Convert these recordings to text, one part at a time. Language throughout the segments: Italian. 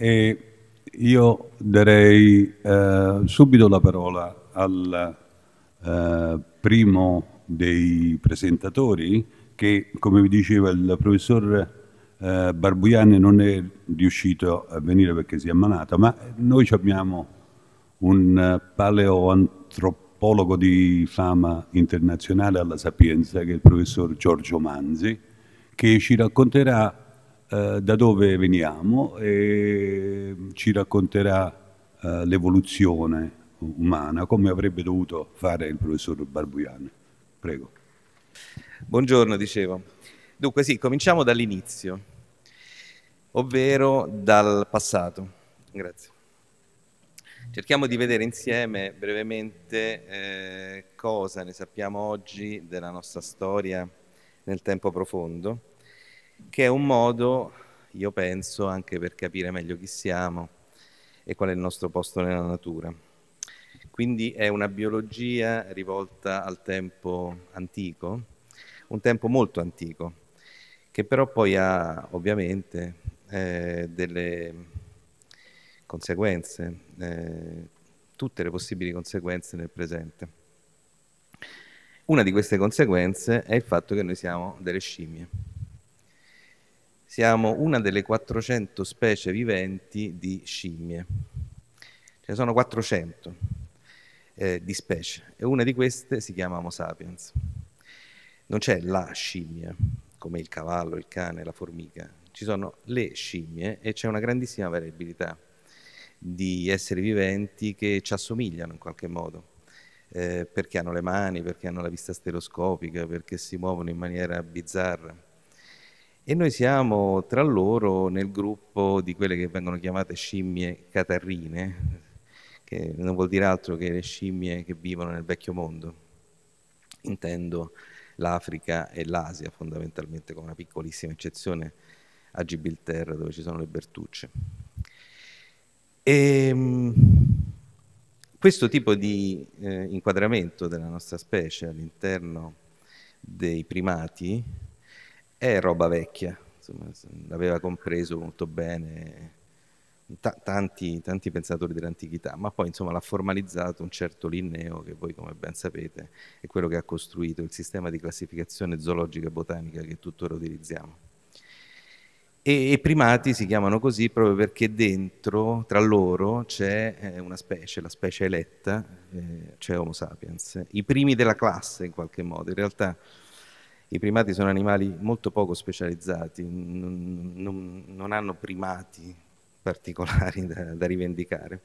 e io darei eh, subito la parola al eh, primo dei presentatori che, come vi diceva il professor eh, Barbuiani, non è riuscito a venire perché si è ammalato, ma noi abbiamo un paleoantropologo di fama internazionale alla Sapienza, che è il professor Giorgio Manzi, che ci racconterà eh, da dove veniamo e ci racconterà eh, l'evoluzione umana, come avrebbe dovuto fare il professor Barbuiano. Prego. Buongiorno, dicevo. Dunque sì, cominciamo dall'inizio, ovvero dal passato. Grazie. Cerchiamo di vedere insieme brevemente eh, cosa ne sappiamo oggi della nostra storia nel tempo profondo che è un modo, io penso, anche per capire meglio chi siamo e qual è il nostro posto nella natura. Quindi è una biologia rivolta al tempo antico, un tempo molto antico, che però poi ha ovviamente eh, delle conseguenze, eh, tutte le possibili conseguenze nel presente. Una di queste conseguenze è il fatto che noi siamo delle scimmie siamo una delle 400 specie viventi di scimmie. Ce ne sono 400 eh, di specie e una di queste si chiama Homo sapiens. Non c'è la scimmia, come il cavallo, il cane, la formica. Ci sono le scimmie e c'è una grandissima variabilità di esseri viventi che ci assomigliano in qualche modo. Eh, perché hanno le mani, perché hanno la vista stereoscopica, perché si muovono in maniera bizzarra e noi siamo tra loro nel gruppo di quelle che vengono chiamate scimmie catarrine, che non vuol dire altro che le scimmie che vivono nel vecchio mondo. Intendo l'Africa e l'Asia fondamentalmente, con una piccolissima eccezione a Gibilterra dove ci sono le Bertucce. E, ehm, questo tipo di eh, inquadramento della nostra specie all'interno dei primati è roba vecchia, insomma, l'aveva compreso molto bene t- tanti, tanti, pensatori dell'antichità, ma poi insomma, l'ha formalizzato un certo Linneo che voi come ben sapete è quello che ha costruito il sistema di classificazione zoologica e botanica che tuttora utilizziamo. E, i primati si chiamano così proprio perché dentro, tra loro, c'è eh, una specie, la specie eletta, eh, c'è Homo sapiens, i primi della classe in qualche modo. In realtà i primati sono animali molto poco specializzati, non, non, non hanno primati particolari da, da, rivendicare,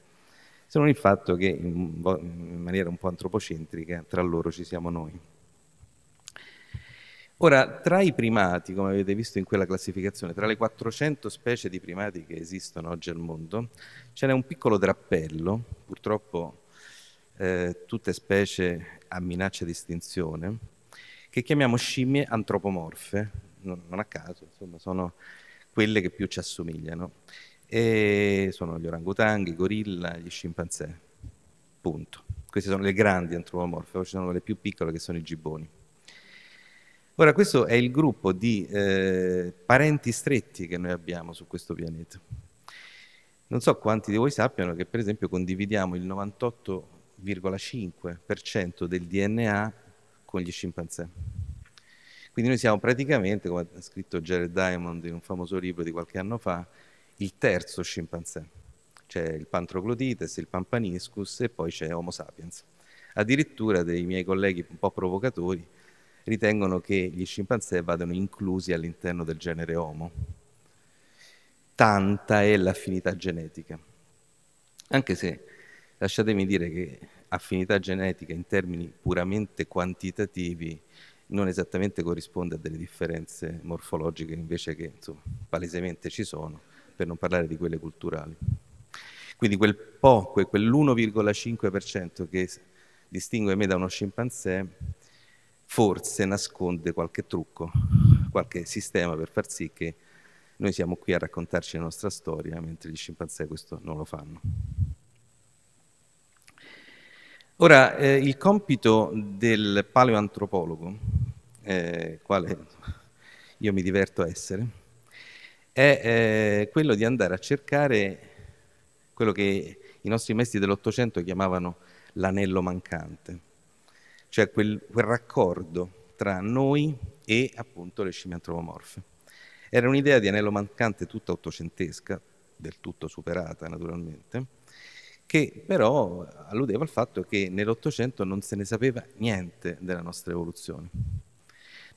se non il fatto che in, in maniera un po' antropocentrica tra loro ci siamo noi. Ora, tra i primati, come avete visto in quella classificazione, tra le 400 specie di primati che esistono oggi al mondo, ce n'è un piccolo drappello, purtroppo eh, tutte specie a minaccia di estinzione, che chiamiamo scimmie antropomorfe, non, non a caso, insomma, sono quelle che più ci assomigliano. E sono gli orangutanghi, i gorilla, gli scimpanzé. Punto. Queste sono le grandi antropomorfe, poi ci sono le più piccole che sono i gibboni. Ora, questo è il gruppo di eh, parenti stretti che noi abbiamo su questo pianeta. Non so quanti di voi sappiano che, per esempio, condividiamo il 98,5% del DNA con gli scimpanzé. Quindi noi siamo praticamente, come ha scritto Jared Diamond in un famoso libro di qualche anno fa, il terzo scimpanzé. C'è il Pantroglotites, il Pampaniscus e poi c'è Homo sapiens. Addirittura dei miei colleghi un po' provocatori ritengono che gli scimpanzé vadano inclusi all'interno del genere Homo. Tanta è l'affinità genetica. Anche se lasciatemi dire che affinità genetica in termini puramente quantitativi non esattamente corrisponde a delle differenze morfologiche invece che insomma, palesemente ci sono, per non parlare di quelle culturali. Quindi quel poco, quell'1,5% che distingue me da uno scimpanzé, forse nasconde qualche trucco, qualche sistema per far sì che noi siamo qui a raccontarci la nostra storia, mentre gli scimpanzé questo non lo fanno. Ora, eh, il compito del paleoantropologo, eh, quale io mi diverto a essere, è eh, quello di andare a cercare quello che i nostri maestri dell'Ottocento chiamavano l'anello mancante, cioè quel, quel raccordo tra noi e appunto le scimmie antropomorfe. Era un'idea di anello mancante tutta ottocentesca, del tutto superata naturalmente, che però alludeva al fatto che nell'Ottocento non se ne sapeva niente della nostra evoluzione.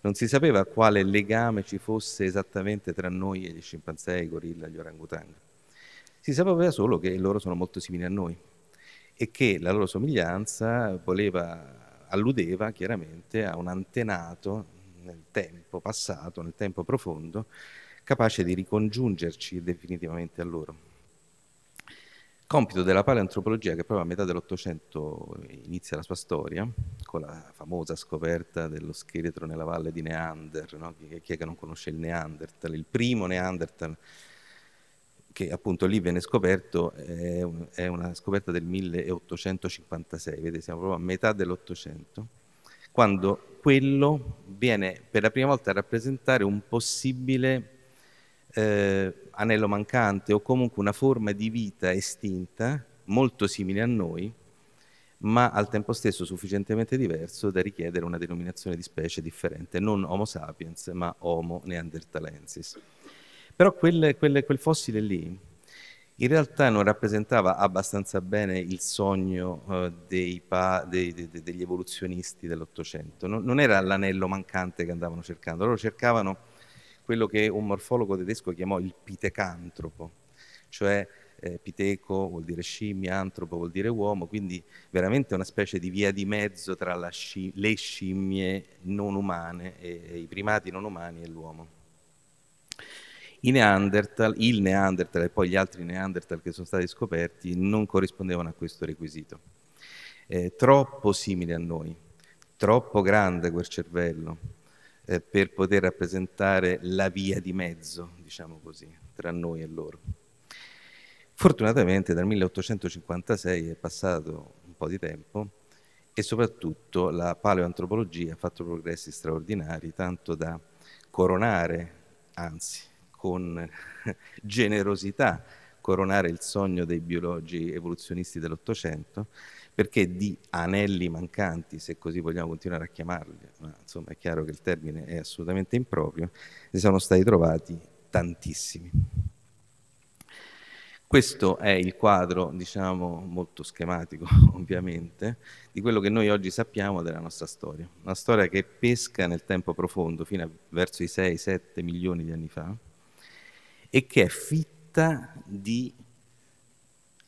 Non si sapeva quale legame ci fosse esattamente tra noi e gli scimpanzé, i gorilla, gli orangutangi. Si sapeva solo che loro sono molto simili a noi e che la loro somiglianza voleva, alludeva chiaramente a un antenato nel tempo passato, nel tempo profondo, capace di ricongiungerci definitivamente a loro. Compito della paleantropologia, che proprio a metà dell'Ottocento inizia la sua storia, con la famosa scoperta dello scheletro nella valle di Neander, no? chi è che non conosce il Neanderthal? Il primo Neanderthal che appunto lì viene scoperto è, una scoperta del 1856, vedete siamo proprio a metà dell'Ottocento, quando quello viene per la prima volta a rappresentare un possibile eh, anello mancante o comunque una forma di vita estinta molto simile a noi, ma al tempo stesso sufficientemente diverso da richiedere una denominazione di specie differente, non Homo sapiens, ma Homo neanderthalensis. Però quel, quel, quel fossile lì in realtà non rappresentava abbastanza bene il sogno eh, dei pa, dei, de, de, degli evoluzionisti dell'Ottocento, non, non, era l'anello mancante che andavano cercando, loro cercavano quello che un morfologo tedesco chiamò il pitecantropo, cioè eh, piteco vuol dire scimmia, antropo vuol dire uomo, quindi veramente una specie di via di mezzo tra sci le scimmie non umane, e, e i primati non umani e l'uomo. I Neanderthal, il Neanderthal e poi gli altri Neanderthal che sono stati scoperti non corrispondevano a questo requisito. Eh, troppo simile a noi, troppo grande quel cervello, eh, per poter rappresentare la via di mezzo, diciamo così, tra noi e loro. Fortunatamente dal 1856 è passato un po' di tempo e soprattutto la paleoantropologia ha fatto progressi straordinari, tanto da coronare, anzi con generosità, coronare il sogno dei biologi evoluzionisti dell'Ottocento, perché di anelli mancanti, se così vogliamo continuare a chiamarli, ma insomma è chiaro che il termine è assolutamente improprio, ne sono stati trovati tantissimi. Questo è il quadro, diciamo, molto schematico ovviamente, di quello che noi oggi sappiamo della nostra storia. Una storia che pesca nel tempo profondo, fino a verso i 6-7 milioni di anni fa, e che è fitta di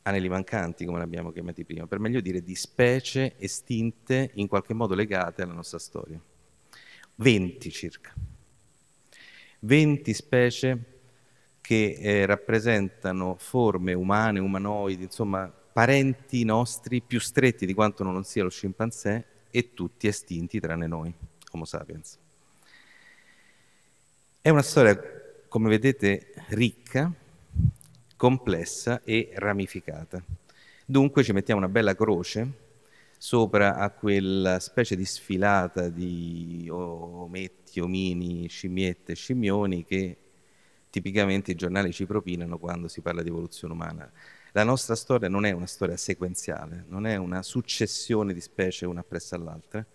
anelli mancanti, come li abbiamo chiamati prima, per meglio dire di specie estinte in qualche modo legate alla nostra storia. 20 circa. 20 specie che eh, rappresentano forme umane, umanoidi, insomma parenti nostri più stretti di quanto non sia lo scimpanzé e tutti estinti tranne noi, Homo sapiens. È una storia, come vedete, ricca, complessa e ramificata. Dunque ci mettiamo una bella croce sopra a quella specie di sfilata di ometti, omini, scimmiette, scimmioni che tipicamente i giornali ci propinano quando si parla di evoluzione umana. La nostra storia non è una storia sequenziale, non è una successione di specie una appresso all'altra,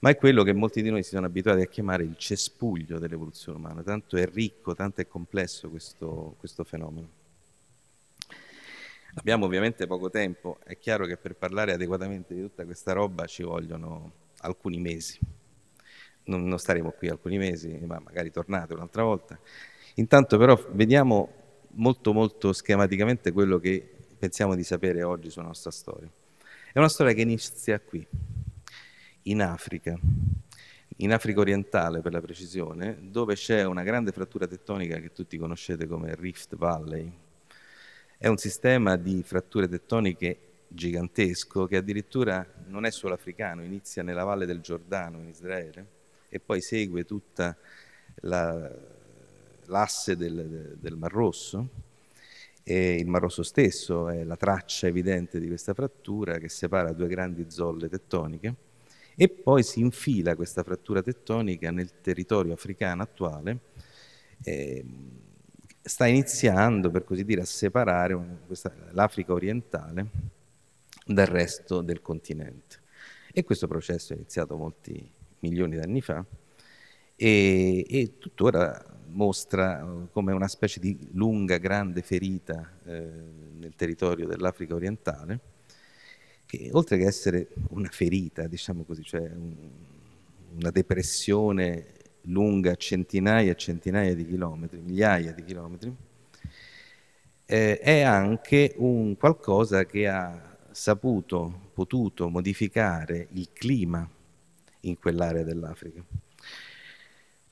ma è quello che molti di noi si sono abituati a chiamare il cespuglio dell'evoluzione umana, tanto è ricco, tanto è complesso questo, questo fenomeno. Abbiamo ovviamente poco tempo, è chiaro che per parlare adeguatamente di tutta questa roba ci vogliono alcuni mesi. Non, non staremo qui alcuni mesi, ma magari tornate un'altra volta. Intanto però vediamo molto molto schematicamente quello che pensiamo di sapere oggi sulla nostra storia. È una storia che inizia qui, in Africa, in Africa orientale per la precisione, dove c'è una grande frattura tettonica che tutti conoscete come Rift Valley, è un sistema di fratture tettoniche gigantesco che addirittura non è solo africano, inizia nella valle del Giordano in Israele e poi segue tutta l'asse del, del Mar Rosso e il Mar Rosso stesso è la traccia evidente di questa frattura che separa due grandi zolle tettoniche e poi si infila questa frattura tettonica nel territorio africano attuale eh, sta iniziando, per così dire, a separare l'Africa orientale dal resto del continente. E questo processo è iniziato molti milioni di anni fa e, e tuttora mostra uh, come una specie di lunga, grande ferita eh, nel territorio dell'Africa orientale, che oltre che essere una ferita, diciamo così, cioè un, una depressione lunga centinaia e centinaia di chilometri, migliaia di chilometri, eh, è anche un qualcosa che ha saputo, potuto modificare il clima in quell'area dell'Africa.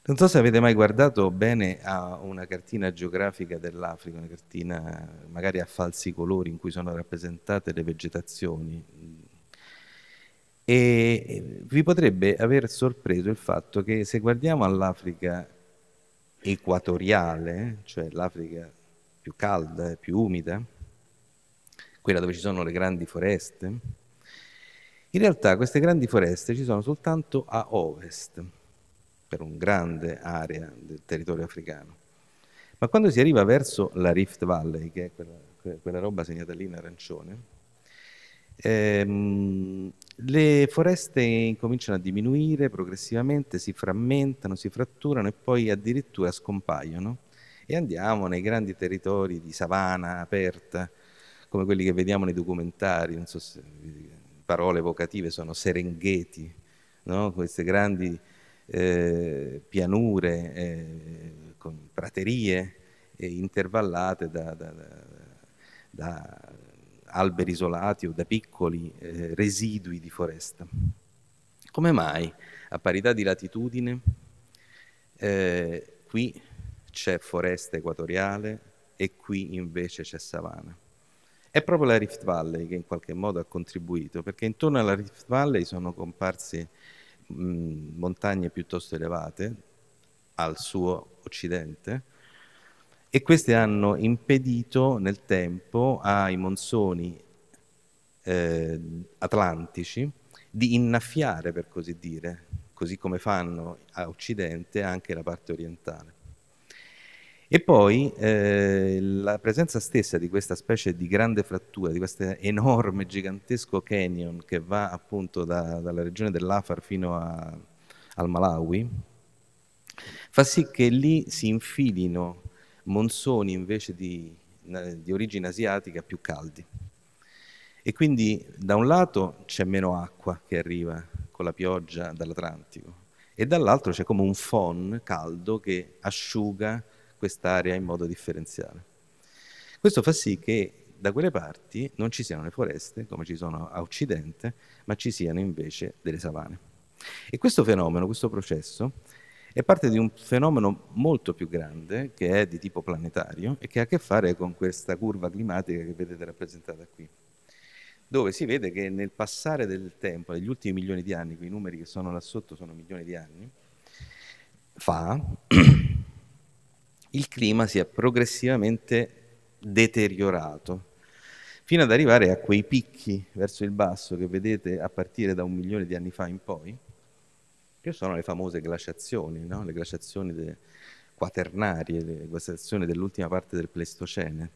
Non so se avete mai guardato bene a una cartina geografica dell'Africa, una cartina magari a falsi colori in cui sono rappresentate le vegetazioni. E eh, vi potrebbe aver sorpreso il fatto che se guardiamo all'Africa equatoriale, cioè l'Africa più calda e più umida, quella dove ci sono le grandi foreste, in realtà queste grandi foreste ci sono soltanto a ovest, per un grande area del territorio africano. Ma quando si arriva verso la Rift Valley, che è quella, quella roba segnata lì in arancione, ehm, le foreste incominciano a diminuire progressivamente, si frammentano, si fratturano e poi addirittura scompaiono e andiamo nei grandi territori di savana aperta, come quelli che vediamo nei documentari, non so se, parole evocative sono Serengeti, no? queste grandi eh, pianure eh, con praterie eh, intervallate da, da, da, da alberi isolati o da piccoli eh, residui di foresta. Come mai a parità di latitudine eh, qui c'è foresta equatoriale e qui invece c'è savana? È proprio la Rift Valley che in qualche modo ha contribuito, perché intorno alla Rift Valley sono comparse mh, montagne piuttosto elevate al suo occidente, e queste hanno impedito nel tempo ai monsoni eh, atlantici di innaffiare, per così dire, così come fanno a Occidente, anche la parte orientale. E poi eh, la presenza stessa di questa specie di grande frattura, di questo enorme, gigantesco canyon che va appunto da, dalla regione dell'Afar fino a, al Malawi, fa sì che lì si infilino monsoni invece di, di origine asiatica più caldi. E quindi da un lato c'è meno acqua che arriva con la pioggia dall'Atlantico e dall'altro c'è come un fon caldo che asciuga quest'area in modo differenziale. Questo fa sì che da quelle parti non ci siano le foreste come ci sono a Occidente, ma ci siano invece delle savane. E questo fenomeno, questo processo, è parte di un fenomeno molto più grande che è di tipo planetario e che ha a che fare con questa curva climatica che vedete rappresentata qui, dove si vede che nel passare del tempo, negli ultimi milioni di anni, quei numeri che sono là sotto sono milioni di anni, fa, il clima si è progressivamente deteriorato fino ad arrivare a quei picchi verso il basso che vedete a partire da un milione di anni fa in poi, che sono le famose glaciazioni, no? le glaciazioni quaternarie, le glaciazioni dell'ultima parte del Pleistocene,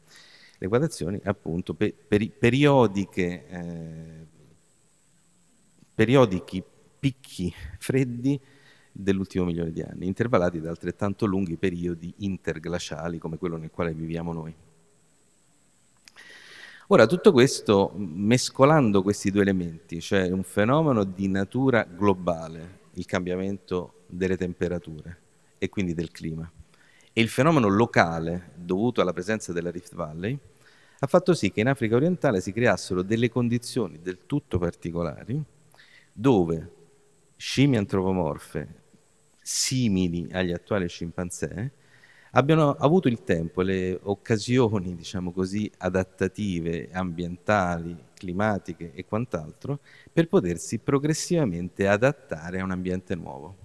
le glaciazioni appunto per, per, periodiche, eh, periodichi picchi freddi dell'ultimo milione di anni, intervallati da altrettanto lunghi periodi interglaciali come quello nel quale viviamo noi. Ora, tutto questo mescolando questi due elementi, cioè un fenomeno di natura globale il cambiamento delle temperature e quindi del clima. E il fenomeno locale dovuto alla presenza della Rift Valley ha fatto sì che in Africa orientale si creassero delle condizioni del tutto particolari dove scimmie antropomorfe simili agli attuali scimpanzé abbiano avuto il tempo, e le occasioni, diciamo così, adattative, ambientali, climatiche e quant'altro, per potersi progressivamente adattare a un ambiente nuovo.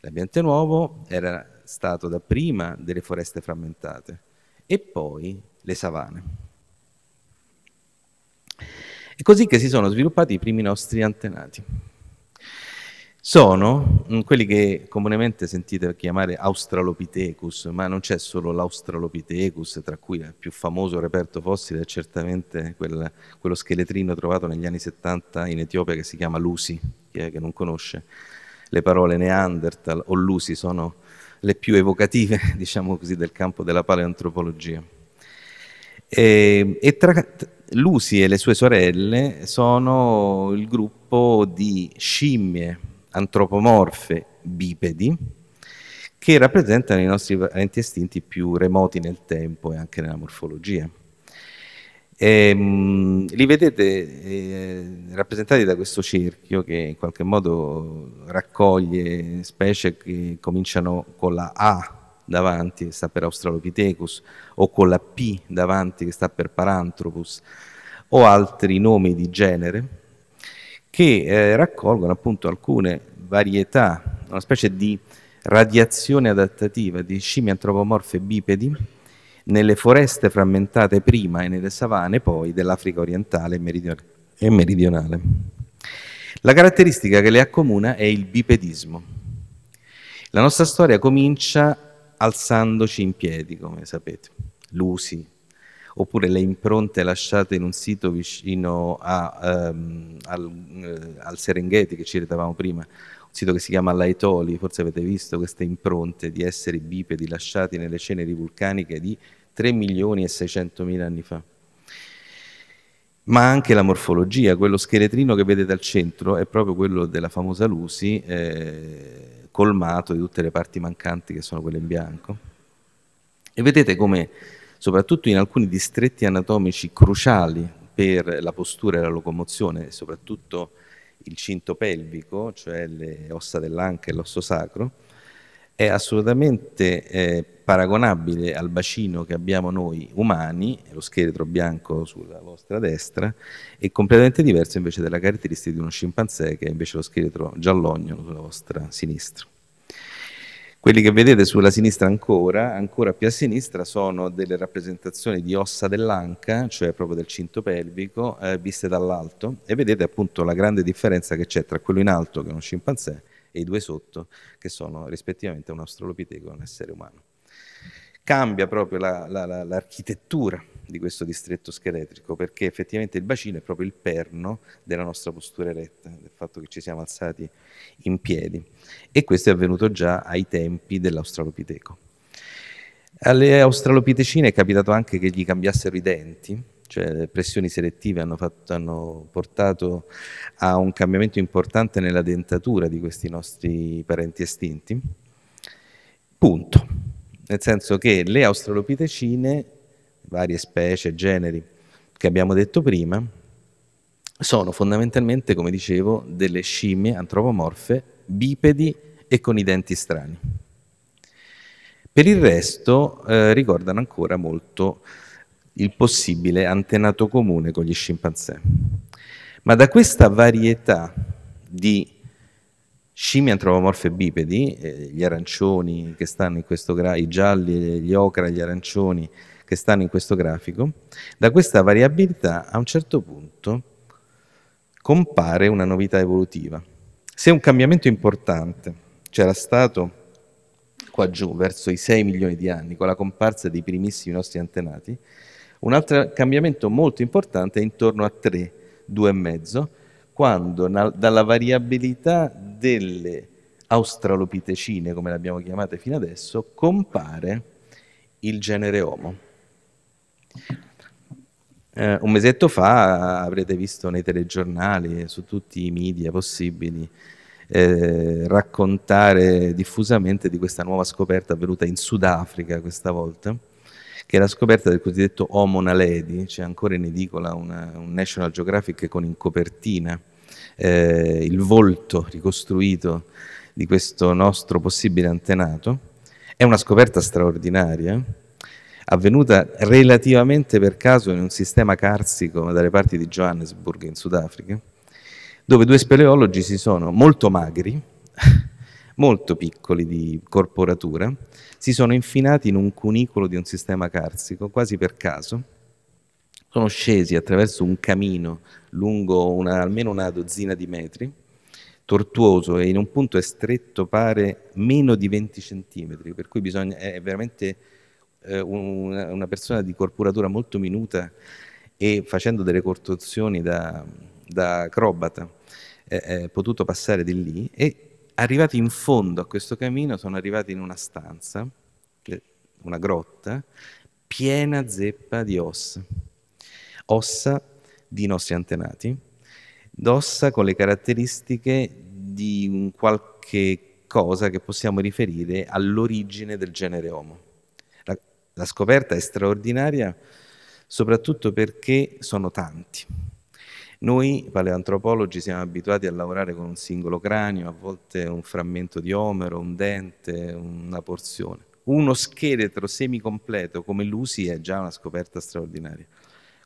L'ambiente nuovo era stato dapprima delle foreste frammentate e poi le savane. È così che si sono sviluppati i primi nostri antenati sono mm, quelli che comunemente sentite chiamare Australopithecus, ma non c'è solo l'Australopithecus, tra cui il più famoso reperto fossile è certamente quel, quello scheletrino trovato negli anni 70 in Etiopia che si chiama Lusi, chi è che non conosce le parole Neanderthal o Lusi sono le più evocative, diciamo così, del campo della paleantropologia. E, e tra, Lusi e le sue sorelle sono il gruppo di scimmie antropomorfe bipedi che rappresentano i nostri parenti estinti più remoti nel tempo e anche nella morfologia. E, ehm, mh, li vedete eh, rappresentati da questo cerchio che in qualche modo raccoglie specie che cominciano con la A davanti che sta per Australopithecus o con la P davanti che sta per Paranthropus o altri nomi di genere che eh, raccolgono appunto alcune varietà, una specie di radiazione adattativa di scimmie antropomorfe bipedi nelle foreste frammentate prima e nelle savane poi dell'Africa orientale e meridionale. La caratteristica che le accomuna è il bipedismo. La nostra storia comincia alzandoci in piedi, come sapete, l'usi, oppure le impronte lasciate in un sito vicino a, ehm, al, eh, al, Serengeti che ci citavamo prima, un sito che si chiama Laetoli, forse avete visto queste impronte di esseri bipedi lasciati nelle ceneri vulcaniche di 3 milioni e 600 mila anni fa. Ma anche la morfologia, quello scheletrino che vedete al centro è proprio quello della famosa Lucy, eh, colmato di tutte le parti mancanti che sono quelle in bianco. E vedete come soprattutto in alcuni distretti anatomici cruciali per la postura e la locomozione, soprattutto il cinto pelvico, cioè le ossa dell'anca e l'osso sacro, è assolutamente eh, paragonabile al bacino che abbiamo noi umani, lo scheletro bianco sulla vostra destra, e completamente diverso invece dalla caratteristica di uno scimpanzé che è invece lo scheletro giallognolo sulla vostra sinistra. Quelli che vedete sulla sinistra ancora, ancora più a sinistra, sono delle rappresentazioni di ossa dell'anca, cioè proprio del cinto pelvico, eh, viste dall'alto e vedete appunto la grande differenza che c'è tra quello in alto, che è uno scimpanzé, e i due sotto, che sono rispettivamente un australopiteco e un essere umano. Cambia proprio l'architettura la, la, la, di questo distretto scheletrico, perché effettivamente il bacino è proprio il perno della nostra postura eretta, del fatto che ci siamo alzati in piedi. E questo è avvenuto già ai tempi dell'australopiteco. Alle australopitecine è capitato anche che gli cambiassero i denti, cioè le pressioni selettive hanno, fatto, hanno, portato a un cambiamento importante nella dentatura di questi nostri parenti estinti. Punto. Nel senso che le australopitecine varie specie, generi che abbiamo detto prima, sono fondamentalmente, come dicevo, delle scimmie antropomorfe, bipedi e con i denti strani. Per il resto eh, ricordano ancora molto il possibile antenato comune con gli scimpanzé. Ma da questa varietà di scimmie antropomorfe bipedi, eh, gli arancioni che stanno in questo grado, i gialli, gli ocra, gli arancioni, che stanno in questo grafico, da questa variabilità a un certo punto compare una novità evolutiva. Se un cambiamento importante c'era stato qua giù verso i 6 milioni di anni con la comparsa dei primissimi nostri antenati, un altro cambiamento molto importante è intorno a 3, 2,5, quando dalla variabilità delle australopitecine, come le abbiamo chiamate fino adesso, compare il genere Homo. Eh, un mesetto fa avrete visto nei telegiornali, su tutti i media possibili, eh, raccontare diffusamente di questa nuova scoperta avvenuta in Sudafrica questa volta, che è la scoperta del cosiddetto Homo naledi, c'è ancora in edicola una, un National Geographic con in copertina eh, il volto ricostruito di questo nostro possibile antenato. È una scoperta straordinaria, avvenuta relativamente per caso in un sistema carsico dalle parti di Johannesburg in Sudafrica, dove due speleologi si sono molto magri, molto piccoli di corporatura, si sono infinati in un cunicolo di un sistema carsico, quasi per caso, sono scesi attraverso un camino lungo una, almeno una dozzina di metri, tortuoso e in un punto è stretto pare meno di 20 centimetri, per cui bisogna, è veramente eh, una, una, persona di corporatura molto minuta e facendo delle cortuzioni da, da acrobata eh, eh, potuto passare di lì e arrivati in fondo a questo cammino sono arrivati in una stanza, una grotta, piena zeppa di ossa, ossa di nostri antenati, d'ossa con le caratteristiche di un qualche cosa che possiamo riferire all'origine del genere Homo. La scoperta è straordinaria soprattutto perché sono tanti. Noi paleantropologi siamo abituati a lavorare con un singolo cranio, a volte un frammento di omero, un dente, una porzione. Uno scheletro semicompleto come l'USI è già una scoperta straordinaria.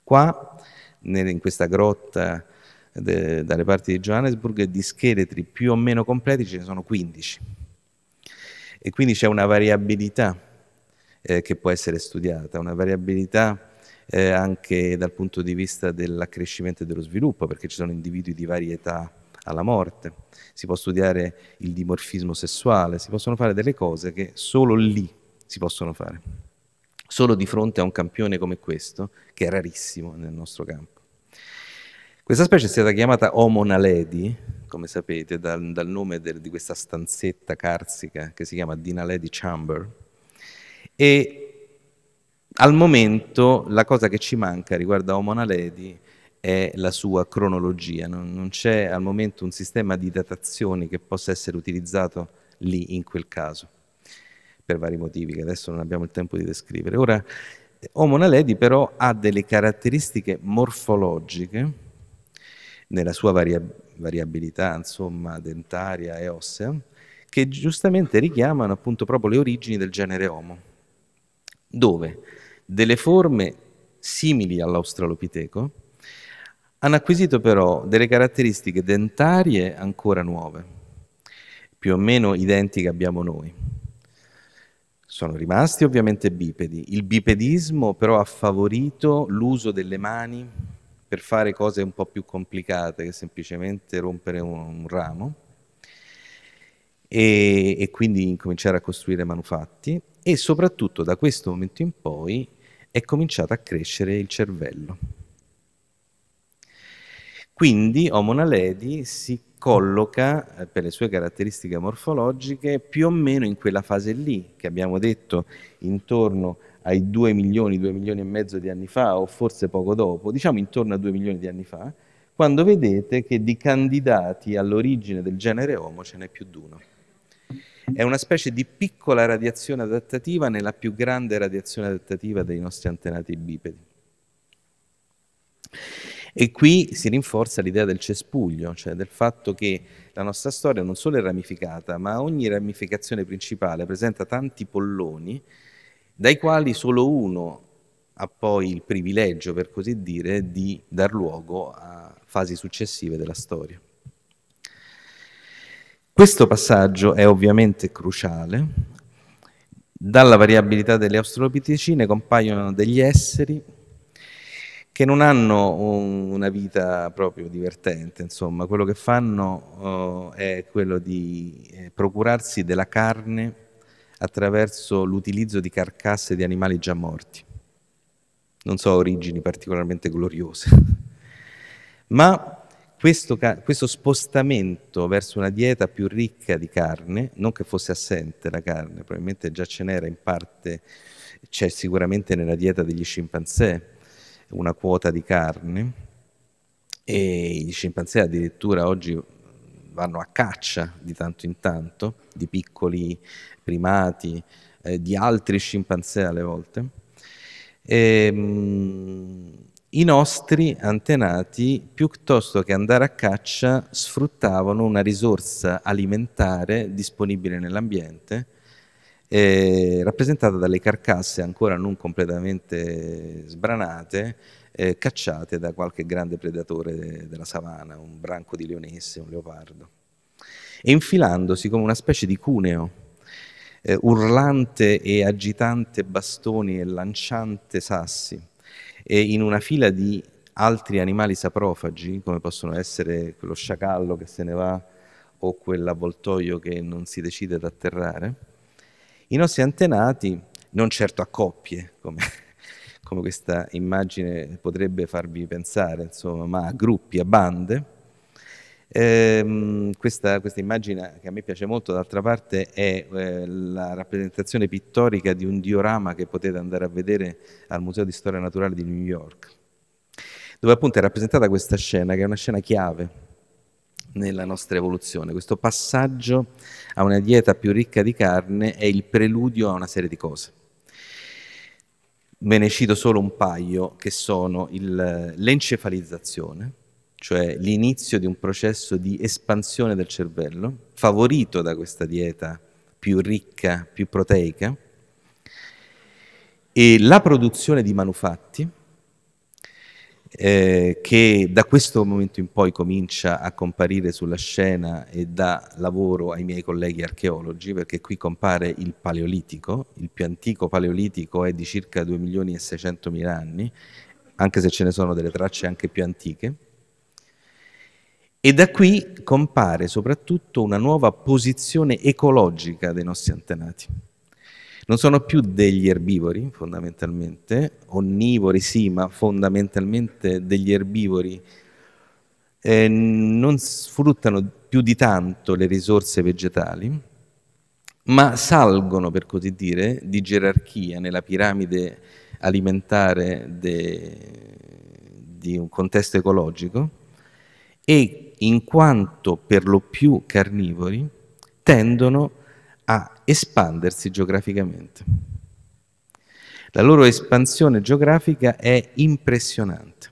Qua, in questa grotta de, dalle parti di Johannesburg, di scheletri più o meno completi ce ne sono 15. E quindi c'è una variabilità eh, che può essere studiata, una variabilità eh, anche dal punto di vista dell'accrescimento e dello sviluppo, perché ci sono individui di varie età alla morte, si può studiare il dimorfismo sessuale, si possono fare delle cose che solo lì si possono fare, solo di fronte a un campione come questo, che è rarissimo nel nostro campo. Questa specie è stata chiamata Homo naledi, come sapete, dal, dal nome del, di questa stanzetta carsica che si chiama Dinaledi Chamber, e al momento la cosa che ci manca riguardo a Omona Lady è la sua cronologia, non, non c'è al momento un sistema di datazioni che possa essere utilizzato lì in quel caso, per vari motivi che adesso non abbiamo il tempo di descrivere. Ora, Omona Lady però ha delle caratteristiche morfologiche nella sua variabilità, insomma, dentaria e ossea, che giustamente richiamano appunto proprio le origini del genere Homo dove delle forme simili all'australopiteco hanno acquisito però delle caratteristiche dentarie ancora nuove, più o meno identiche abbiamo noi. Sono rimasti ovviamente bipedi. Il bipedismo però ha favorito l'uso delle mani per fare cose un po' più complicate che semplicemente rompere un, un ramo e, e quindi incominciare a costruire manufatti e soprattutto da questo momento in poi è cominciato a crescere il cervello. Quindi Homo Lady si colloca, eh, per le sue caratteristiche morfologiche, più o meno in quella fase lì, che abbiamo detto intorno ai 2 milioni, 2 milioni e mezzo di anni fa, o forse poco dopo, diciamo intorno a 2 milioni di anni fa, quando vedete che di candidati all'origine del genere Homo ce n'è più di uno. È una specie di piccola radiazione adattativa nella più grande radiazione adattativa dei nostri antenati bipedi. E qui si rinforza l'idea del cespuglio, cioè del fatto che la nostra storia non solo è ramificata, ma ogni ramificazione principale presenta tanti polloni, dai quali solo uno ha poi il privilegio, per così dire, di dar luogo a fasi successive della storia. Questo passaggio è ovviamente cruciale. Dalla variabilità delle australopitecine compaiono degli esseri che non hanno un, una vita proprio divertente, insomma, quello che fanno uh, è quello di eh, procurarsi della carne attraverso l'utilizzo di carcasse di animali già morti. Non so origini particolarmente gloriose. Ma questo, questo, spostamento verso una dieta più ricca di carne, non che fosse assente la carne, probabilmente già ce n'era in parte, c'è sicuramente nella dieta degli scimpanzé una quota di carne e gli scimpanzé addirittura oggi vanno a caccia di tanto in tanto di piccoli primati, eh, di altri scimpanzé alle volte. E, ehm, i nostri antenati, piuttosto che andare a caccia, sfruttavano una risorsa alimentare disponibile nell'ambiente, eh, rappresentata dalle carcasse ancora non completamente sbranate, eh, cacciate da qualche grande predatore de della savana, un branco di leonesse, un leopardo, e infilandosi come una specie di cuneo, eh, urlante e agitante bastoni e lanciante sassi e in una fila di altri animali saprofagi, come possono essere quello sciacallo che se ne va o quell'avvoltoio che non si decide ad atterrare, i nostri antenati, non certo a coppie, come, come questa immagine potrebbe farvi pensare, insomma, ma a gruppi, a bande, Ehm, questa, questa, immagine che a me piace molto d'altra parte è eh, la rappresentazione pittorica di un diorama che potete andare a vedere al Museo di Storia Naturale di New York dove appunto è rappresentata questa scena che è una scena chiave nella nostra evoluzione. Questo passaggio a una dieta più ricca di carne è il preludio a una serie di cose. Ve ne cito solo un paio che sono l'encefalizzazione, cioè l'inizio di un processo di espansione del cervello, favorito da questa dieta più ricca, più proteica, e la produzione di manufatti, eh, che da questo momento in poi comincia a comparire sulla scena e dà lavoro ai miei colleghi archeologi, perché qui compare il Paleolitico, il più antico Paleolitico è di circa 2 milioni e 600 mila anni, anche se ce ne sono delle tracce anche più antiche, e da qui compare soprattutto una nuova posizione ecologica dei nostri antenati. Non sono più degli erbivori, fondamentalmente, onnivori sì, ma fondamentalmente degli erbivori. Eh, non sfruttano più di tanto le risorse vegetali, ma salgono, per così dire, di gerarchia nella piramide alimentare de, di un contesto ecologico e in quanto per lo più carnivori, tendono a espandersi geograficamente. La loro espansione geografica è impressionante.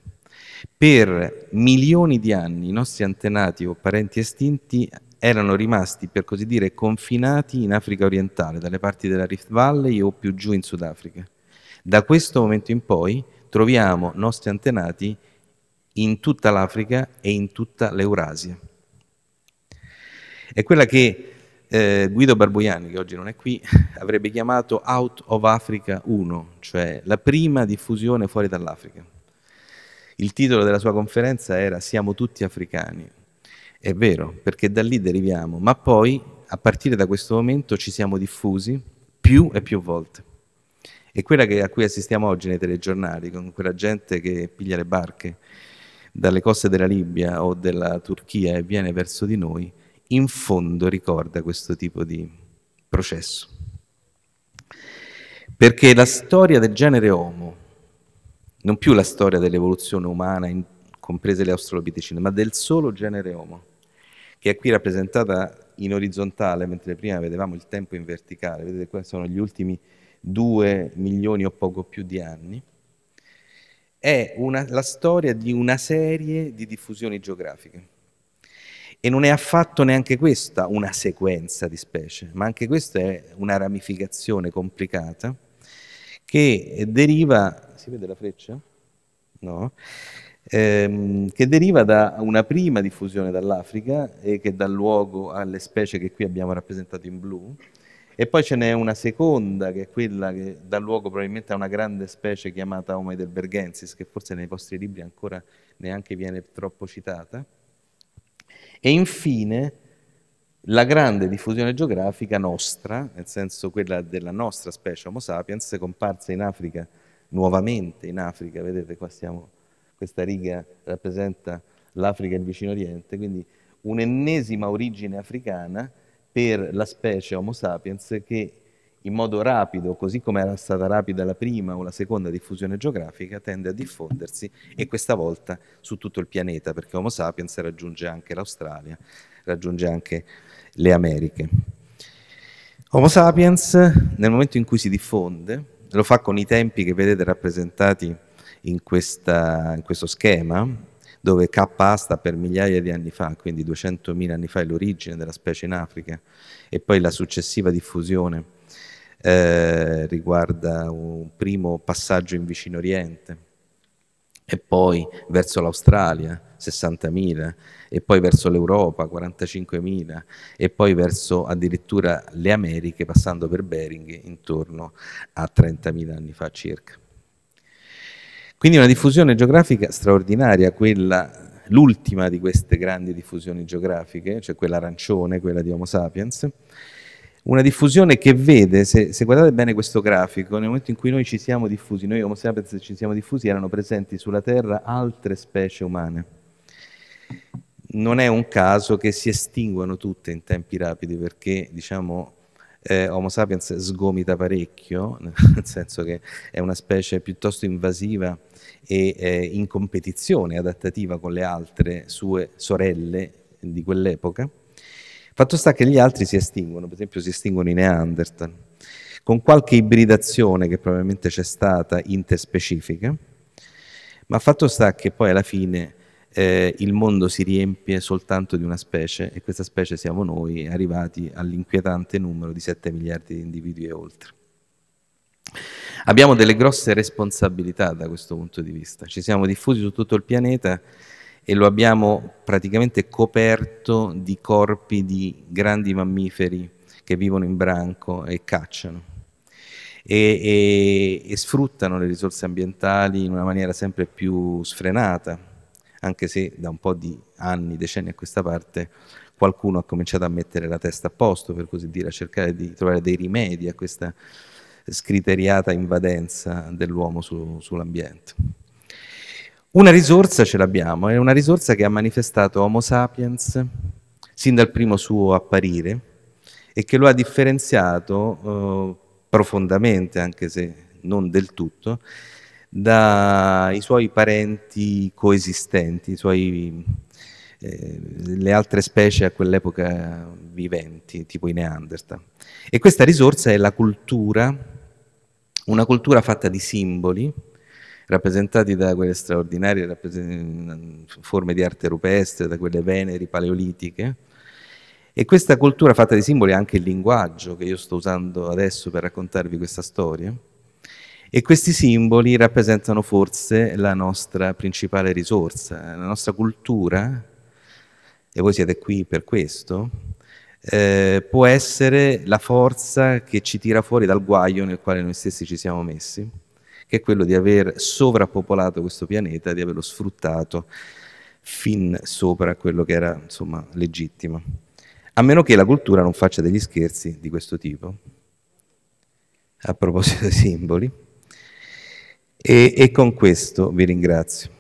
Per milioni di anni i nostri antenati o parenti estinti erano rimasti, per così dire, confinati in Africa orientale, dalle parti della Rift Valley o più giù in Sudafrica. Da questo momento in poi troviamo nostri antenati in tutta l'Africa e in tutta l'Eurasia. È quella che eh, Guido Barbuiani, che oggi non è qui, avrebbe chiamato Out of Africa 1, cioè la prima diffusione fuori dall'Africa. Il titolo della sua conferenza era Siamo tutti africani. È vero, perché da lì deriviamo, ma poi a partire da questo momento ci siamo diffusi più e più volte. E quella che, a cui assistiamo oggi nei telegiornali, con quella gente che piglia le barche, dalle coste della Libia o della Turchia e viene verso di noi, in fondo ricorda questo tipo di processo. Perché la storia del genere Homo, non più la storia dell'evoluzione umana, in, comprese le australopitecine, ma del solo genere Homo, che è qui rappresentata in orizzontale, mentre prima vedevamo il tempo in verticale, vedete qua sono gli ultimi due milioni o poco più di anni, è una, la storia di una serie di diffusioni geografiche. E non è affatto neanche questa una sequenza di specie, ma anche questa è una ramificazione complicata che deriva, si vede la freccia? No? Ehm, che deriva da una prima diffusione dall'Africa e che dà luogo alle specie che qui abbiamo rappresentato in blu, e poi ce n'è una seconda, che è quella che dà luogo probabilmente a una grande specie chiamata Homo heidelbergensis, che forse nei vostri libri ancora neanche viene troppo citata. E infine la grande diffusione geografica nostra, nel senso quella della nostra specie Homo sapiens, comparsa in Africa, nuovamente in Africa, vedete qua siamo, questa riga rappresenta l'Africa e il vicino Oriente, quindi un'ennesima origine africana per la specie Homo sapiens che in modo rapido, così come era stata rapida la prima o la seconda diffusione geografica, tende a diffondersi e questa volta su tutto il pianeta, perché Homo sapiens raggiunge anche l'Australia, raggiunge anche le Americhe. Homo sapiens, nel momento in cui si diffonde, lo fa con i tempi che vedete rappresentati in, questa, in questo schema, dove K sta per migliaia di anni fa, quindi 200.000 anni fa è l'origine della specie in Africa e poi la successiva diffusione eh, riguarda un primo passaggio in vicino Oriente e poi verso l'Australia 60.000 e poi verso l'Europa 45.000 e poi verso addirittura le Americhe passando per Bering intorno a 30.000 anni fa circa. Quindi una diffusione geografica straordinaria, quella l'ultima di queste grandi diffusioni geografiche, cioè quella arancione, quella di Homo sapiens, una diffusione che vede, se, se, guardate bene questo grafico, nel momento in cui noi ci siamo diffusi, noi Homo sapiens ci siamo diffusi, erano presenti sulla Terra altre specie umane. Non è un caso che si estinguano tutte in tempi rapidi perché, diciamo, eh, Homo sapiens sgomita parecchio, nel senso che è una specie piuttosto invasiva e eh, in competizione adattativa con le altre sue sorelle di quell'epoca. Fatto sta che gli altri si estinguono, per esempio si estinguono i Neanderthal, con qualche ibridazione che probabilmente c'è stata interspecifica, ma fatto sta che poi alla fine eh, il mondo si riempie soltanto di una specie e questa specie siamo noi, arrivati all'inquietante numero di 7 miliardi di individui e oltre. Abbiamo delle grosse responsabilità da questo punto di vista, ci siamo diffusi su tutto il pianeta e lo abbiamo praticamente coperto di corpi di grandi mammiferi che vivono in branco e cacciano. E, e, e, sfruttano le risorse ambientali in una maniera sempre più sfrenata anche se da un po' di anni, decenni a questa parte, qualcuno ha cominciato a mettere la testa a posto, per così dire, a cercare di trovare dei rimedi a questa scriteriata invadenza dell'uomo su, sull'ambiente. Una risorsa ce l'abbiamo, è una risorsa che ha manifestato Homo sapiens sin dal primo suo apparire e che lo ha differenziato eh, profondamente, anche se non del tutto, dai suoi parenti coesistenti, suoi, eh, le altre specie a quell'epoca viventi, tipo i Neanderthal. E questa risorsa è la cultura, una cultura fatta di simboli, rappresentati da quelle straordinarie forme di arte rupestre, da quelle veneri paleolitiche, e questa cultura fatta di simboli è anche il linguaggio che io sto usando adesso per raccontarvi questa storia, e questi simboli rappresentano forse la nostra principale risorsa, la nostra cultura, e voi siete qui per questo, eh, può essere la forza che ci tira fuori dal guaio nel quale noi stessi ci siamo messi, che è quello di aver sovrappopolato questo pianeta, di averlo sfruttato fin sopra quello che era insomma legittimo. A meno che la cultura non faccia degli scherzi di questo tipo, a proposito dei simboli. E, e con questo vi ringrazio.